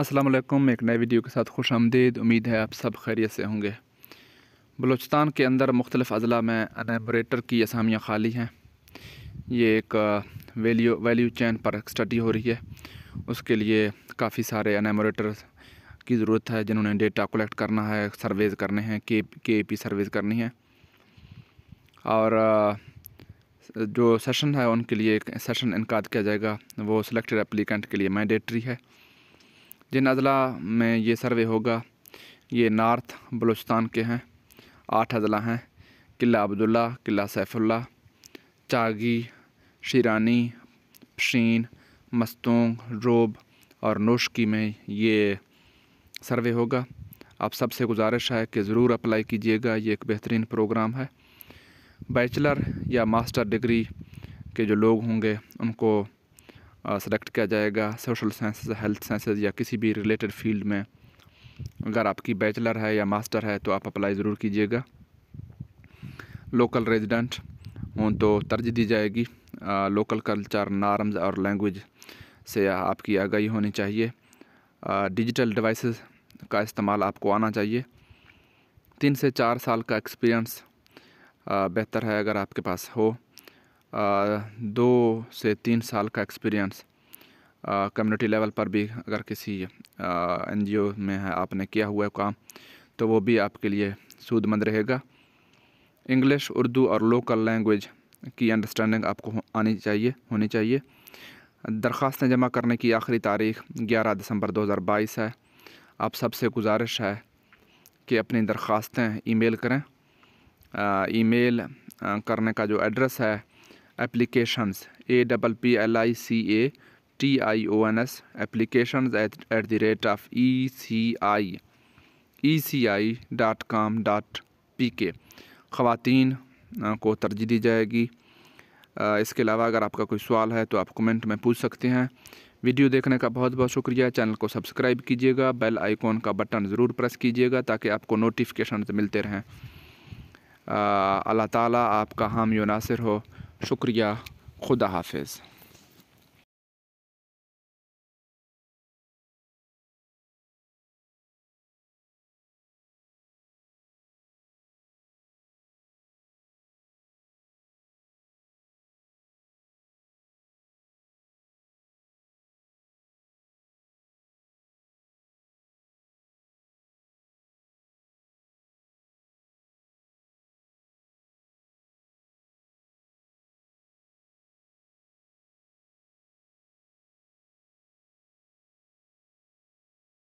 अस्सलाम वालेकुम एक नए वीडियो के साथ खुश आमदीद उम्मीद है आप सब खैरियत से होंगे बलूचिस्तान के अंदर मुख्तलिफ़ अजला में अनबरेटर की असामियाँ खाली हैं ये एक वैल्यू वैल्यू चैन पर स्टडी हो रही है उसके लिए काफ़ी सारे अनबरेटर की ज़रूरत है जिन्होंने डेटा कलेक्ट करना है सर्वेज़ करने हैं के के पी सर्वेज़ करनी है और जो सेशन है उनके लिए एक सेशन इनका किया जाएगा वो सिलेक्टेड एप्लीकेंट के लिए मैंडेटरी है जिन अजला में ये सर्वे होगा ये नार्थ बलूचिस्तान के हैं आठ अजला हैं किला अब्दुल्ला किला सैफुल्ला चागी शिरानी शीन मस्तोंग रोब और नोशकी में ये सर्वे होगा आप सबसे गुजारिश है कि ज़रूर अप्लाई कीजिएगा ये एक बेहतरीन प्रोग्राम है बैचलर या मास्टर डिग्री के जो लोग होंगे उनको सेलेक्ट uh, किया जाएगा सोशल साइंसेज हेल्थ साइंसेज या किसी भी रिलेटेड फील्ड में अगर आपकी बैचलर है या मास्टर है तो आप अप्लाई ज़रूर कीजिएगा लोकल रेजिडेंट हों तो तर्ज दी जाएगी आ, लोकल कल्चर नार्म्स और लैंग्वेज से आपकी आगाही होनी चाहिए डिजिटल uh, डिवाइस का इस्तेमाल आपको आना चाहिए तीन से चार साल का एक्सपीरियंस uh, बेहतर है अगर आपके पास हो दो से तीन साल का एक्सपीरियंस कम्युनिटी लेवल पर भी अगर किसी एन में है आपने किया हुआ काम तो वो भी आपके लिए सूदमंद रहेगा इंग्लिश उर्दू और लोकल लैंग्वेज की अंडरस्टैंडिंग आपको आनी चाहिए होनी चाहिए दरख्वास्तें जमा करने की आखिरी तारीख 11 दिसंबर 2022 है आप सबसे गुजारिश है कि अपनी दरख्वास्तें ईमेल करें ईमेल करने का जो एड्रेस है applications a double p l i c a t i o n s applications at, at the rate of I e dot e dot com dot के ख़वातीन को तरजीह दी जाएगी इसके अलावा अगर आपका कोई सवाल है तो आप कमेंट में पूछ सकते हैं वीडियो देखने का बहुत बहुत शुक्रिया चैनल को सब्सक्राइब कीजिएगा बेल आइकॉन का बटन ज़रूर प्रेस कीजिएगा ताकि आपको नोटिफिकेशन मिलते रहें अल्लाह ताला आपका हामियो नासिर हो शुक्रिया खुदा हाफिज़